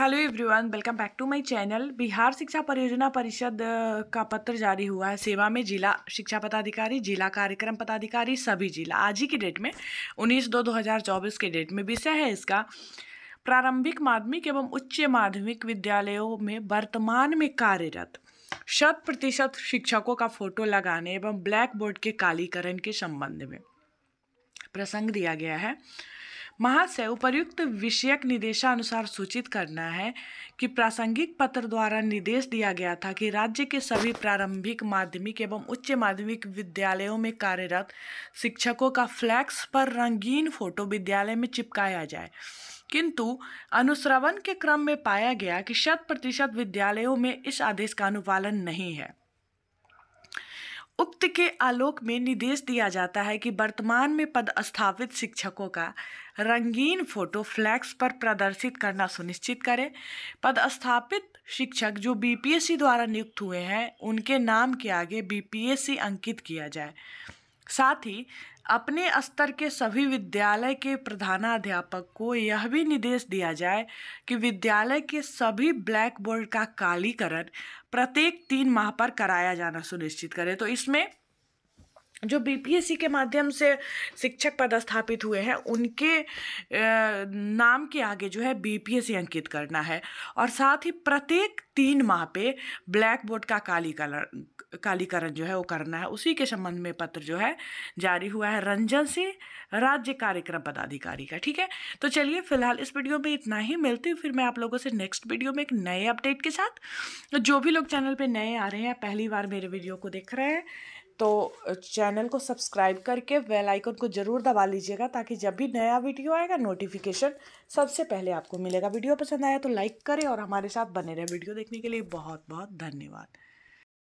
hello everyone welcome back to my channel Bihar शिक्षा परियोजना परिषद का पत्र जारी हुआ है सेवा में जिला शिक्षा पदाधिकारी जिला कार्यक्रम पदाधिकारी सभी जिला आज ही की डेट में 19 दो 2024 के डेट में विषय है इसका प्रारंभिक माध्यमिक एवं उच्च माध्यमिक विद्यालयों में वर्तमान में कार्यरत शत प्रतिशत शिक्षकों का फोटो लगाने एवं ब्लैक बोर्ड के कालीकरण के संबंध में प्रसंग दिया गया है महाशय उपयुक्त विषयक निर्देशानुसार सूचित करना है कि प्रासंगिक पत्र द्वारा निर्देश दिया गया था कि राज्य के सभी प्रारंभिक माध्यमिक एवं उच्च माध्यमिक विद्यालयों में कार्यरत शिक्षकों का फ्लैक्स पर रंगीन फोटो विद्यालय में चिपकाया जाए किंतु अनुश्रवण के क्रम में पाया गया कि शत प्रतिशत विद्यालयों में इस आदेश का अनुपालन नहीं है उक्त के आलोक में निर्देश दिया जाता है कि वर्तमान में पदस्थापित शिक्षकों का रंगीन फोटो फ्लैक्स पर प्रदर्शित करना सुनिश्चित करें पदस्थापित शिक्षक जो बीपीएससी द्वारा नियुक्त हुए हैं उनके नाम के आगे बीपीएससी अंकित किया जाए साथ ही अपने स्तर के सभी विद्यालय के प्रधानाध्यापक को यह भी निर्देश दिया जाए कि विद्यालय के सभी ब्लैक बोर्ड का कालीकरण प्रत्येक तीन माह पर कराया जाना सुनिश्चित करें तो इसमें जो बीपीएससी के माध्यम से शिक्षक पदस्थापित हुए हैं उनके नाम के आगे जो है बीपीएससी अंकित करना है और साथ ही प्रत्येक तीन माह पे ब्लैक बोर्ड का काली कलर कालीकरण जो है वो करना है उसी के संबंध में पत्र जो है जारी हुआ है रंजन सिंह राज्य कार्यक्रम पदाधिकारी का ठीक है तो चलिए फिलहाल इस वीडियो में इतना ही मिलती हूँ फिर मैं आप लोगों से नेक्स्ट वीडियो में एक नए अपडेट के साथ जो भी लोग चैनल पर नए आ रहे हैं पहली बार मेरे वीडियो को देख रहे हैं तो चैनल को सब्सक्राइब करके बेल आइकन को ज़रूर दबा लीजिएगा ताकि जब भी नया वीडियो आएगा नोटिफिकेशन सबसे पहले आपको मिलेगा वीडियो पसंद आया तो लाइक करें और हमारे साथ बने रहे वीडियो देखने के लिए बहुत बहुत धन्यवाद